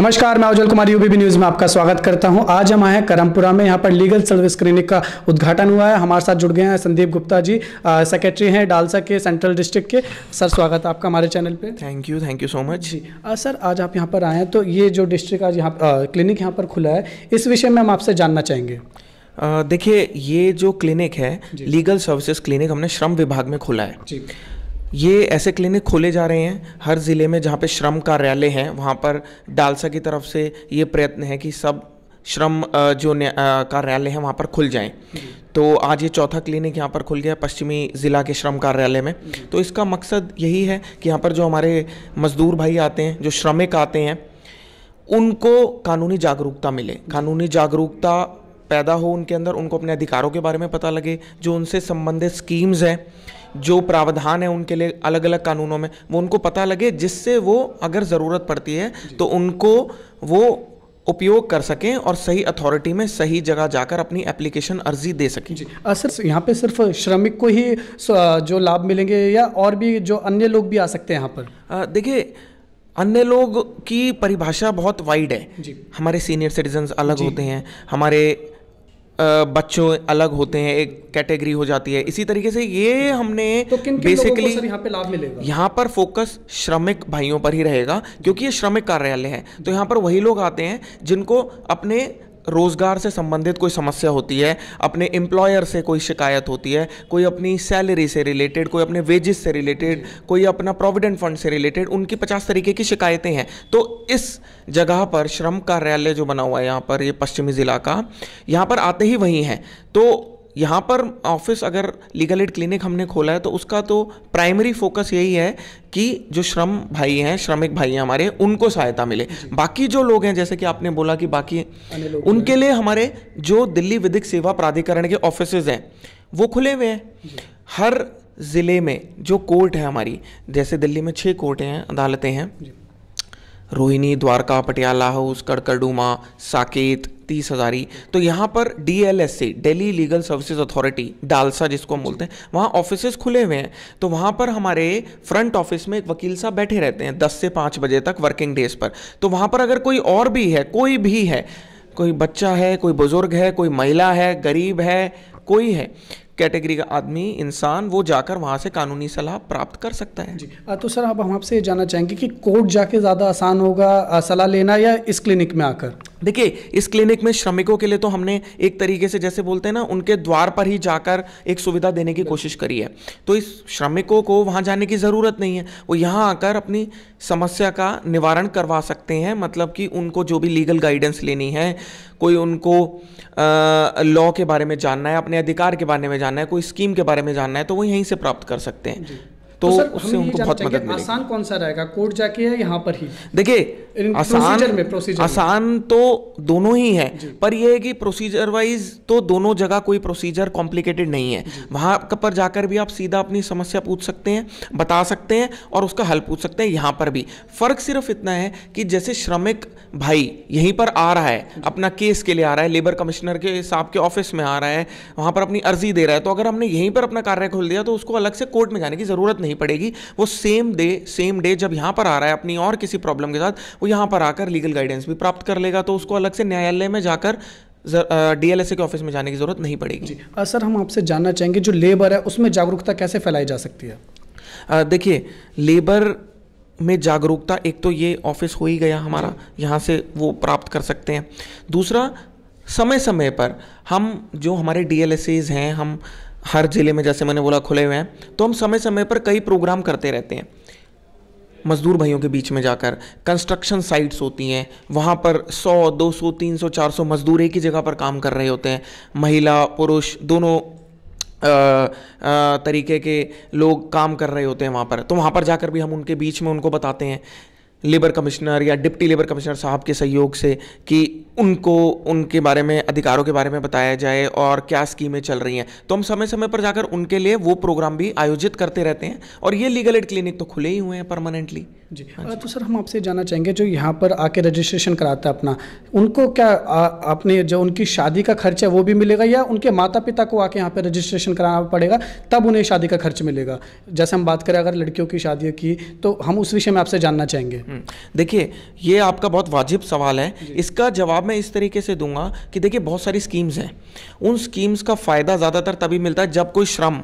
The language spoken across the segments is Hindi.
नमस्कार मैं उज्जवल कुमार यूबीबी न्यूज में आपका स्वागत करता हूं आज हम आए हैं करमपुरा में यहां पर लीगल सर्विस क्लिनिक का उद्घाटन हुआ है हमारे साथ जुड़ गए हैं संदीप गुप्ता जी सेक्रेटरी हैं डालसा के सेंट्रल डिस्ट्रिक्ट के सर स्वागत है आपका हमारे चैनल पे thank you thank you so much जी आ, सर आज आप यहाँ पर आए हैं तो ये जो डिस्ट्रिक्ट आज यहाँ क्लिनिक यहाँ पर खुला है इस विषय में हम आपसे जानना चाहेंगे देखिए ये जो क्लिनिक है लीगल सर्विसेज क्लिनिक हमने श्रम विभाग में खुला है जी ये ऐसे क्लिनिक खोले जा रहे हैं हर ज़िले में जहाँ पे श्रम कार्यालय हैं वहाँ पर डालसा की तरफ से ये प्रयत्न है कि सब श्रम जो कार्यालय हैं वहाँ पर खुल जाएं तो आज ये चौथा क्लिनिक यहाँ पर खुल गया पश्चिमी ज़िला के श्रम कार्यालय में तो इसका मकसद यही है कि यहाँ पर जो हमारे मज़दूर भाई आते हैं जो श्रमिक आते हैं उनको कानूनी जागरूकता मिले कानूनी जागरूकता पैदा हो उनके अंदर उनको अपने अधिकारों के बारे में पता लगे जो उनसे संबंधित स्कीम्स हैं जो प्रावधान है उनके लिए अलग अलग कानूनों में वो उनको पता लगे जिससे वो अगर ज़रूरत पड़ती है तो उनको वो उपयोग कर सकें और सही अथॉरिटी में सही जगह जाकर अपनी एप्लीकेशन अर्जी दे सकें जी सर यहाँ पे सिर्फ श्रमिक को ही जो लाभ मिलेंगे या और भी जो अन्य लोग भी आ सकते हैं यहाँ पर देखिए अन्य लोग की परिभाषा बहुत वाइड है जी। हमारे सीनियर सिटीजन अलग होते हैं हमारे बच्चों अलग होते हैं एक कैटेगरी हो जाती है इसी तरीके से ये हमने तो किन बेसिकली यहाँ पे लाभ मिलेगा यहाँ पर फोकस श्रमिक भाइयों पर ही रहेगा क्योंकि ये श्रमिक कार्यालय है तो यहाँ पर वही लोग आते हैं जिनको अपने रोज़गार से संबंधित कोई समस्या होती है अपने एम्प्लॉयर से कोई शिकायत होती है कोई अपनी सैलरी से रिलेटेड कोई अपने वेजेस से रिलेटेड कोई अपना प्रोविडेंट फंड से रिलेटेड उनकी पचास तरीके की शिकायतें हैं तो इस जगह पर श्रम कार्यालय जो बना हुआ है यहाँ पर ये पश्चिमी ज़िला का यहाँ पर आते ही वहीं हैं तो यहाँ पर ऑफिस अगर लीगल एड क्लिनिक हमने खोला है तो उसका तो प्राइमरी फोकस यही है कि जो श्रम भाई हैं श्रमिक भाई हैं हमारे उनको सहायता मिले बाकी जो लोग हैं जैसे कि आपने बोला कि बाकी उनके लिए हमारे जो दिल्ली विधिक सेवा प्राधिकरण के ऑफिस हैं वो खुले हुए हैं हर ज़िले में जो कोर्ट है हमारी जैसे दिल्ली में छः कोर्टें हैं अदालतें हैं रोहिणी द्वारका पटियाला हाउस कड़कड़ूमा साकेत तीस हज़ारी तो यहाँ पर D L S C Delhi legal services authority DLSA जिसको हम बोलते हैं वहाँ ऑफिस खुले हुए हैं तो वहाँ पर हमारे फ्रंट ऑफिस में एक वकील साहब बैठे रहते हैं दस से पाँच बजे तक वर्किंग डेज पर तो वहाँ पर अगर कोई और भी है कोई भी है कोई बच्चा है कोई बुज़ुर्ग है कोई महिला है गरीब है कोई है कैटेगरी का आदमी इंसान वो जाकर वहाँ से कानूनी सलाह प्राप्त कर सकता है जी तो सर अब हम आपसे ये जानना चाहेंगे कि कोर्ट जाके ज़्यादा आसान होगा सलाह लेना या इस क्लिनिक में आकर देखिए इस क्लिनिक में श्रमिकों के लिए तो हमने एक तरीके से जैसे बोलते हैं ना उनके द्वार पर ही जाकर एक सुविधा देने की कोशिश करी है तो इस श्रमिकों को वहाँ जाने की ज़रूरत नहीं है वो यहाँ आकर अपनी समस्या का निवारण करवा सकते हैं मतलब कि उनको जो भी लीगल गाइडेंस लेनी है कोई उनको लॉ के बारे में जानना है अपने अधिकार के बारे में जानना है कोई स्कीम के बारे में जानना है तो वो यहीं से प्राप्त कर सकते हैं तो, उससे उनको बहुत मदद मिलेगी आसान कौन सा रहेगा कोर्ट जाके या यहाँ पर ही देखिए आसान में प्रोसीजर आसान तो दोनों ही है पर यह है कि प्रोसीजर वाइज तो दोनों जगह कोई प्रोसीजर कॉम्प्लिकेटेड नहीं है वहां पर जाकर भी आप सीधा अपनी समस्या पूछ सकते हैं बता सकते हैं और उसका हल पूछ सकते हैं यहाँ पर भी फर्क सिर्फ इतना है कि जैसे श्रमिक भाई यहीं पर आ रहा है अपना केस के लिए आ रहा है लेबर कमिश्नर के साहब के ऑफिस में आ रहा है वहां पर अपनी अर्जी दे रहा है तो अगर हमने यहीं पर अपना कार्य खोल दिया तो उसको अलग से कोर्ट में जाने की जरूरत नहीं नहीं पड़ेगी वो सेम डे सेम डे जब यहाँ पर आ रहा है अपनी और किसी प्रॉब्लम के साथ वो यहाँ पर आकर लीगल गाइडेंस भी प्राप्त कर लेगा तो उसको अलग से न्यायालय में जाकर डीएलएसए के ऑफिस में जाने की जरूरत नहीं पड़ेगी जी सर हम आपसे जानना चाहेंगे जो लेबर है उसमें जागरूकता कैसे फैलाई जा सकती है देखिए लेबर में जागरूकता एक तो ये ऑफिस हो ही गया हमारा यहाँ से वो प्राप्त कर सकते हैं दूसरा समय समय पर हम जो हमारे डी हैं हम हर ज़िले में जैसे मैंने बोला खुले हुए हैं तो हम समय समय पर कई प्रोग्राम करते रहते हैं मज़दूर भाइयों के बीच में जाकर कंस्ट्रक्शन साइट्स होती हैं वहाँ पर 100, 200, 300, 400 मज़दूर एक ही जगह पर काम कर रहे होते हैं महिला पुरुष दोनों आ, आ, तरीके के लोग काम कर रहे होते हैं वहाँ पर तो वहाँ पर जाकर भी हम उनके बीच में उनको बताते हैं लेबर कमिश्नर या डिप्टी लेबर कमिश्नर साहब के सहयोग से कि उनको उनके बारे में अधिकारों के बारे में बताया जाए और क्या स्कीमें चल रही हैं तो हम समय समय पर जाकर उनके लिए वो प्रोग्राम भी आयोजित करते रहते हैं और ये लीगल एड क्लिनिक तो खुले ही हुए हैं परमानेंटली जी हाँ तो सर हम आपसे जानना चाहेंगे जो यहाँ पर आके रजिस्ट्रेशन कराता है अपना उनको क्या आपने जो उनकी शादी का खर्च है वो भी मिलेगा या उनके माता पिता को आके यहाँ पर रजिस्ट्रेशन कराना पड़ेगा तब उन्हें शादी का खर्च मिलेगा जैसे हम बात करें अगर लड़कियों की शादी की तो हम उस विषय में आपसे जानना चाहेंगे देखिए ये आपका बहुत वाजिब सवाल है इसका जवाब मैं इस तरीके से दूंगा कि देखिए बहुत सारी स्कीम्स हैं उन स्कीम्स का फ़ायदा ज़्यादातर तभी मिलता है जब कोई श्रम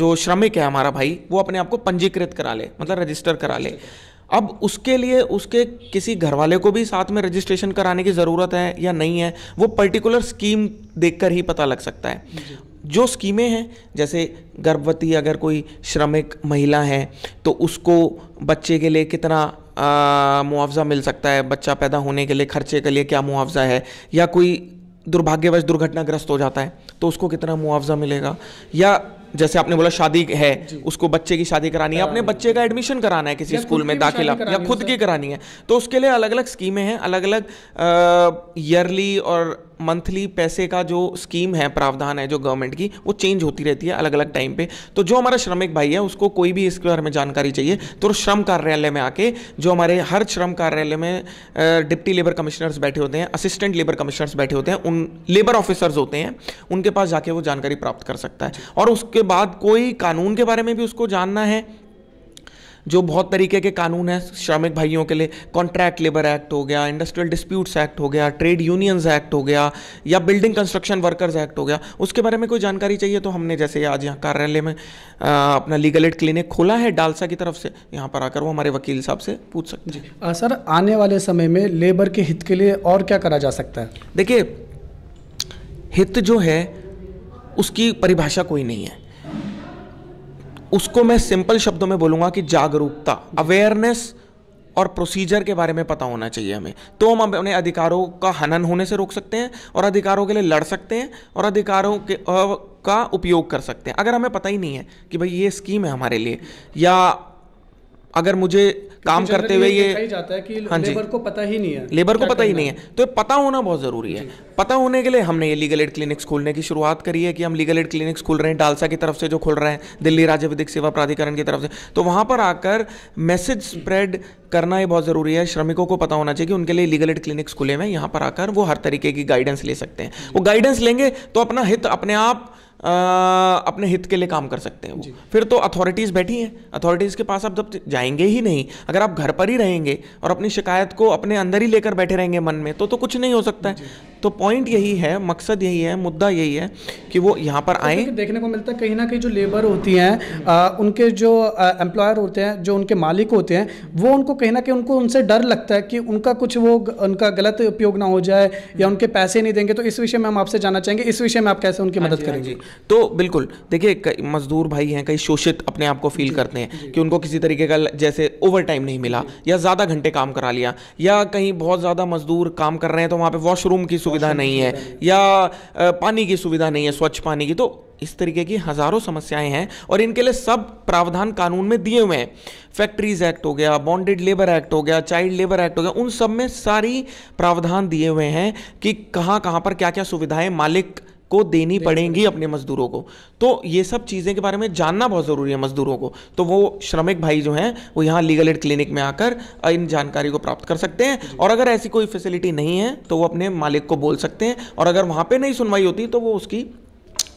जो श्रमिक है हमारा भाई वो अपने आप को पंजीकृत करा ले मतलब रजिस्टर करा ले अच्छा। अब उसके लिए उसके किसी घर वाले को भी साथ में रजिस्ट्रेशन कराने की ज़रूरत है या नहीं है वो पर्टिकुलर स्कीम देखकर ही पता लग सकता है जो स्कीमें हैं जैसे गर्भवती अगर कोई श्रमिक महिला है तो उसको बच्चे के लिए कितना मुआवजा मिल सकता है बच्चा पैदा होने के लिए खर्चे के लिए क्या मुआवजा है या कोई दुर्भाग्यवश दुर्घटनाग्रस्त हो जाता है तो उसको कितना मुआवजा मिलेगा या जैसे आपने बोला शादी है उसको बच्चे की शादी करानी है अपने बच्चे का एडमिशन कराना है किसी स्कूल में दाखिला या खुद की करानी है तो उसके लिए अलग अलग स्कीमें हैं अलग अलग ईयरली और मंथली पैसे का जो स्कीम है प्रावधान है जो गवर्नमेंट की वो चेंज होती रहती है अलग अलग टाइम पे तो जो हमारा श्रमिक भाई है उसको कोई भी इसके बारे में जानकारी चाहिए तो श्रम कार्यालय में आके जो हमारे हर श्रम कार्यालय में डिप्टी लेबर कमिश्नर्स बैठे होते हैं असिस्टेंट लेबर कमिश्नर्स बैठे होते हैं उन लेबर ऑफिसर्स होते हैं उनके पास जाके वो जानकारी प्राप्त कर सकता है और उसके बाद कोई कानून के बारे में भी उसको जानना है जो बहुत तरीके के कानून हैं श्रमिक भाइयों के लिए कॉन्ट्रैक्ट लेबर एक्ट हो गया इंडस्ट्रियल डिस्प्यूट्स एक्ट हो गया ट्रेड यूनियंस एक्ट हो गया या बिल्डिंग कंस्ट्रक्शन वर्कर्स एक्ट हो गया उसके बारे में कोई जानकारी चाहिए तो हमने जैसे आज यहाँ कार्यालय में आ, अपना लीगल एड क्लिनिक खोला है डालसा की तरफ से यहाँ पर आकर वो हमारे वकील साहब से पूछ सकते हैं सर आने वाले समय में लेबर के हित के लिए और क्या करा जा सकता है देखिए हित जो है उसकी परिभाषा कोई नहीं है उसको मैं सिंपल शब्दों में बोलूँगा कि जागरूकता अवेयरनेस और प्रोसीजर के बारे में पता होना चाहिए हमें तो हम अपने अधिकारों का हनन होने से रोक सकते हैं और अधिकारों के लिए लड़ सकते हैं और अधिकारों के का उपयोग कर सकते हैं अगर हमें पता ही नहीं है कि भाई ये स्कीम है हमारे लिए या अगर मुझे काम करते हुए ये जाता है कि हाँ जी लेबर को पता ही नहीं है लेबर को पता ही नहीं है तो पता होना बहुत ज़रूरी है पता होने के लिए हमने ये लीगल एड क्लिनिक्स खोलने की शुरुआत करी है कि हम लीगल एड क्लिनिक्स खोल रहे हैं डालसा की तरफ से जो खोल रहे हैं दिल्ली राज्य विधिक सेवा प्राधिकरण की तरफ से तो वहाँ पर आकर मैसेज स्प्रेड करना ये बहुत ज़रूरी है श्रमिकों को पता होना चाहिए कि उनके लिए लीगल एड क्लिनिक्स खुले हैं यहाँ पर आकर वो हर तरीके की गाइडेंस ले सकते हैं वो गाइडेंस लेंगे तो अपना हित अपने आप अपने हित के लिए काम कर सकते हैं वो फिर तो अथॉरिटीज़ बैठी हैं अथॉरिटीज़ के पास आप जब जाएंगे ही नहीं अगर आप घर पर ही रहेंगे और अपनी शिकायत को अपने अंदर ही लेकर बैठे रहेंगे मन में तो तो कुछ नहीं हो सकता है तो पॉइंट यही है मकसद यही है मुद्दा यही है कि वो यहाँ पर आए देखने को मिलता है कहीं ना कहीं जो लेबर होती हैं उनके जो एम्प्लॉयर होते हैं जो उनके मालिक होते हैं वो उनको कहीं ना कहीं उनको उनसे डर लगता है कि उनका कुछ वो उनका गलत उपयोग ना हो जाए या उनके पैसे नहीं देंगे तो इस विषय में हम आपसे जानना चाहेंगे इस विषय में आप कैसे उनकी हाँ मदद हाँ करेंगे तो बिल्कुल देखिए कई मजदूर भाई हैं कई शोषित अपने आप को फील करते हैं कि उनको किसी तरीके का जैसे ओवर टाइम नहीं मिला या ज़्यादा घंटे काम करा लिया या कहीं बहुत ज़्यादा मजदूर काम कर रहे हैं तो वहाँ पे वॉशरूम की सुविधा सुविधा नहीं है या पानी की सुविधा नहीं है स्वच्छ पानी की तो इस तरीके की हज़ारों समस्याएं हैं और इनके लिए सब प्रावधान कानून में दिए हुए हैं फैक्ट्रीज एक्ट हो गया बॉन्डेड लेबर एक्ट हो गया चाइल्ड लेबर एक्ट हो गया उन सब में सारी प्रावधान दिए हुए हैं कि कहां कहां पर क्या क्या सुविधाएं मालिक को देनी पड़ेंगी अपने मजदूरों को तो ये सब चीज़ें के बारे में जानना बहुत ज़रूरी है मजदूरों को तो वो श्रमिक भाई जो हैं वो यहाँ लीगल एड क्लिनिक में आकर इन जानकारी को प्राप्त कर सकते हैं और अगर ऐसी कोई फैसिलिटी नहीं है तो वो अपने मालिक को बोल सकते हैं और अगर वहाँ पर नहीं सुनवाई होती तो वो उसकी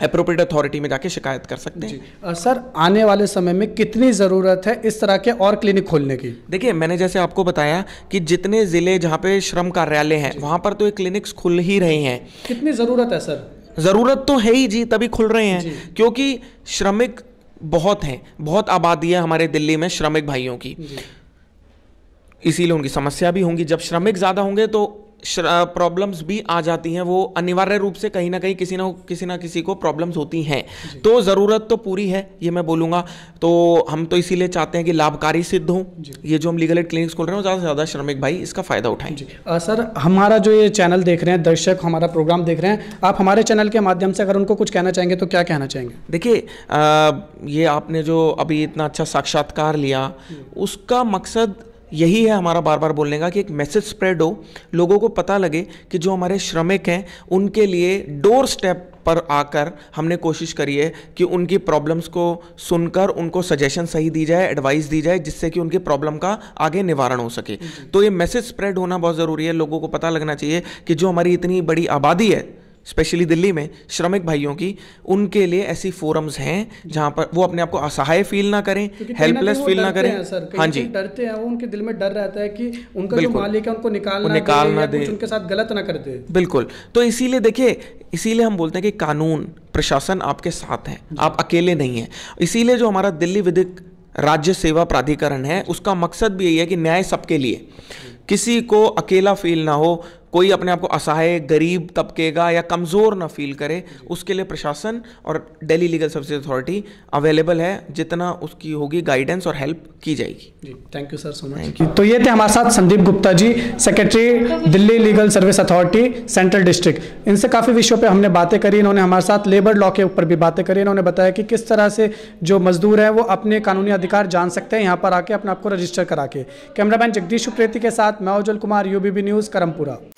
अप्रोप्रिएट अथॉरिटी में जाके शिकायत कर सकते हैं आ, सर आने वाले समय में कितनी ज़रूरत है इस तरह के और क्लिनिक खोलने की देखिए मैंने जैसे आपको बताया कि जितने ज़िले जहाँ पे श्रम कार्यालय हैं वहाँ पर तो ये क्लिनिक्स खुल ही रहे हैं कितनी ज़रूरत है सर ज़रूरत तो है ही जी तभी खुल रहे हैं क्योंकि श्रमिक बहुत हैं बहुत आबादी है हमारे दिल्ली में श्रमिक भाइयों की इसीलिए उनकी समस्या भी होंगी जब श्रमिक ज़्यादा होंगे तो प्रॉब्लम्स भी आ जाती हैं वो अनिवार्य रूप से कहीं ना कहीं किसी ना किसी ना किसी को प्रॉब्लम्स होती हैं तो ज़रूरत तो पूरी है ये मैं बोलूँगा तो हम तो इसीलिए चाहते हैं कि लाभकारी सिद्ध हों ये जो हम लीगल एड क्लिनिक्स खोल रहे हैं ज़्यादा से ज़्यादा श्रमिक भाई इसका फ़ायदा उठाएं आ, सर हमारा जो ये चैनल देख रहे हैं दर्शक हमारा प्रोग्राम देख रहे हैं आप हमारे चैनल के माध्यम से अगर उनको कुछ कहना चाहेंगे तो क्या कहना चाहेंगे देखिए ये आपने जो अभी इतना अच्छा साक्षात्कार लिया उसका मकसद यही है हमारा बार बार बोलने का कि एक मैसेज स्प्रेड हो लोगों को पता लगे कि जो हमारे श्रमिक हैं उनके लिए डोर स्टेप पर आकर हमने कोशिश करी है कि उनकी प्रॉब्लम्स को सुनकर उनको सजेशन सही दी जाए एडवाइस दी जाए जिससे कि उनकी प्रॉब्लम का आगे निवारण हो सके तो ये मैसेज स्प्रेड होना बहुत ज़रूरी है लोगों को पता लगना चाहिए कि जो हमारी इतनी बड़ी आबादी है स्पेशली दिल्ली में श्रमिक भाइयों की उनके लिए ऐसी फोरम्स हैं जहां पर वो अपने आप को असहाय फील ना करें हेल्पलेस फील तो ना करें सर हाँ जी डरते हैं वो उनके दिल में डर रहता है कि उनका जो मालिक है उनको निकालना ना दे उनके साथ गलत ना कर दे बिल्कुल तो इसीलिए देखिए इसीलिए हम बोलते हैं कि कानून प्रशासन आपके साथ है आप अकेले नहीं हैं इसीलिए जो हमारा दिल्ली विधिक राज्य सेवा प्राधिकरण है उसका मकसद भी यही है कि न्याय सबके लिए किसी को अकेला फील ना हो कोई अपने आप को असहाय गरीब तबके का या कमज़ोर ना फील करे उसके लिए प्रशासन और Delhi legal service authority available है जितना उसकी होगी गाइडेंस और हेल्प की जाएगी जी thank you sir so much तो ये थे हमारे साथ Sandeep Gupta ji secretary Delhi legal service authority central district इनसे काफ़ी विषयों पर हमने बातें करी इन्होंने हमारे साथ लेबर लॉ के ऊपर भी बातें करी इन्होंने बताया कि किस तरह से जो मजदूर हैं वो अपने कानूनी अधिकार जान सकते हैं यहाँ पर आके अपने आप को रजिस्टर करा के कैमरामैन जगदीश उप्रेती के साथ साथ मैं उज्जवल कुमार यूबीबी न्यूज़ करमपुरा